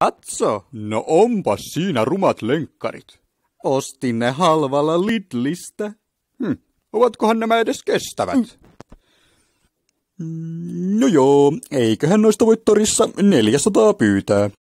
Katso, no onpa siinä rumat lenkkarit. Ostin ne halvalla Lidlistä. Hm, ovatkohan nämä edes kestävät? Mm. mm no joo, eiköhän noista voi torissa 400 pyytää.